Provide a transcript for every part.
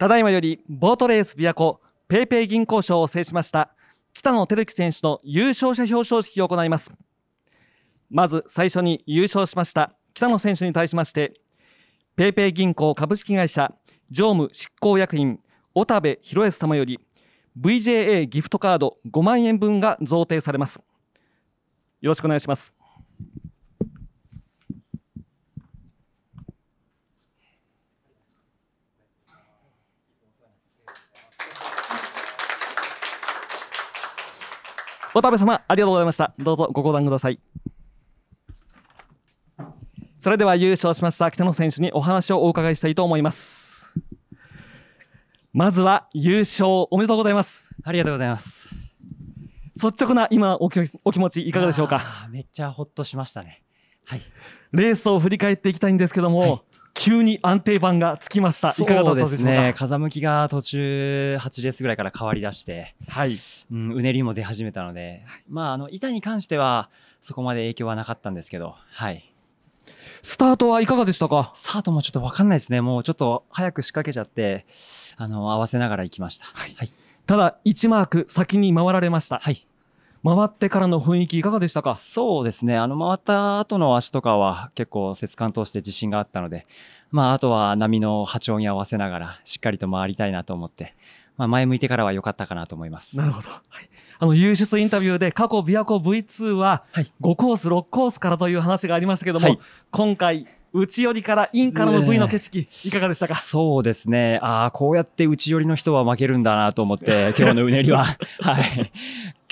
ただいまよりボートレース琵琶湖ペイペイ銀行賞を制しました北野照樹選手の優勝者表彰式を行いますまず最初に優勝しました北野選手に対しましてペイペイ銀行株式会社常務執行役員小田部博康様より VJA ギフトカード5万円分が贈呈されますよろしくお願いします渡部様ありがとうございましたどうぞご講談くださいそれでは優勝しました北野選手にお話をお伺いしたいと思いますまずは優勝おめでとうございますありがとうございます率直な今お気持ちいかがでしょうかめっちゃほっとしましたねはいレースを振り返っていきたいんですけども、はい急に安定版がつきました。いかがだったでしょうか。ね、風向きが途中8レースぐらいから変わりだして、はい、うん、うねりも出始めたので、まああの板に関してはそこまで影響はなかったんですけど、はい。スタートはいかがでしたか。スタートもちょっとわかんないですね。もうちょっと早く仕掛けちゃって、あの合わせながら行きました。はい。はい、ただ1マーク先に回られました。はい。回ってからの雰囲気いかがでしたかそうですね。あの、回った後の足とかは結構節間通して自信があったので、まあ、あとは波の波長に合わせながら、しっかりと回りたいなと思って、まあ、前向いてからは良かったかなと思います。なるほど。はい、あの、優秀インタビューで過去琵琶湖 V2 は、5コース、6コースからという話がありましたけども、はい、今回、内寄りからインからの V の景色、いかがでしたかそうですね。ああ、こうやって内寄りの人は負けるんだなと思って、今日のうねりは。はい。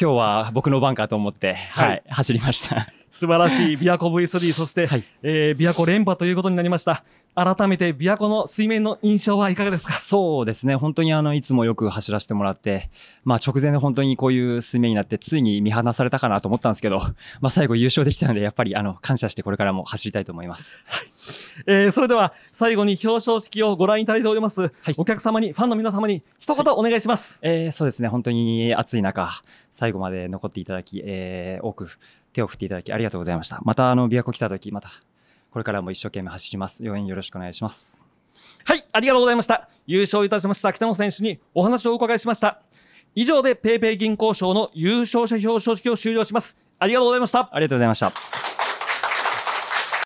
今日は僕の番かと思って、はい、はい、走りました。素晴らしい琵琶湖 V3、そして、はい、えー、琵琶湖連覇ということになりました。改めて琵琶湖の水面の印象はいかがですかそうですね。本当にあの、いつもよく走らせてもらって、まあ直前で本当にこういう水面になって、ついに見放されたかなと思ったんですけど、まあ最後優勝できたので、やっぱりあの、感謝してこれからも走りたいと思います。はいえー、それでは最後に表彰式をご覧いただいております、はい、お客様にファンの皆様に一言お願いします、はい、えー、そうですね本当に暑い中最後まで残っていただき、えー、多く手を振っていただきありがとうございましたまたあの琵琶湖来た時またこれからも一生懸命走ります応援よろしくお願いしますはいありがとうございました優勝いたしました北野選手にお話をお伺いしました以上で PayPay 銀行賞の優勝者表彰式を終了しますありがとうございましたありがとうございました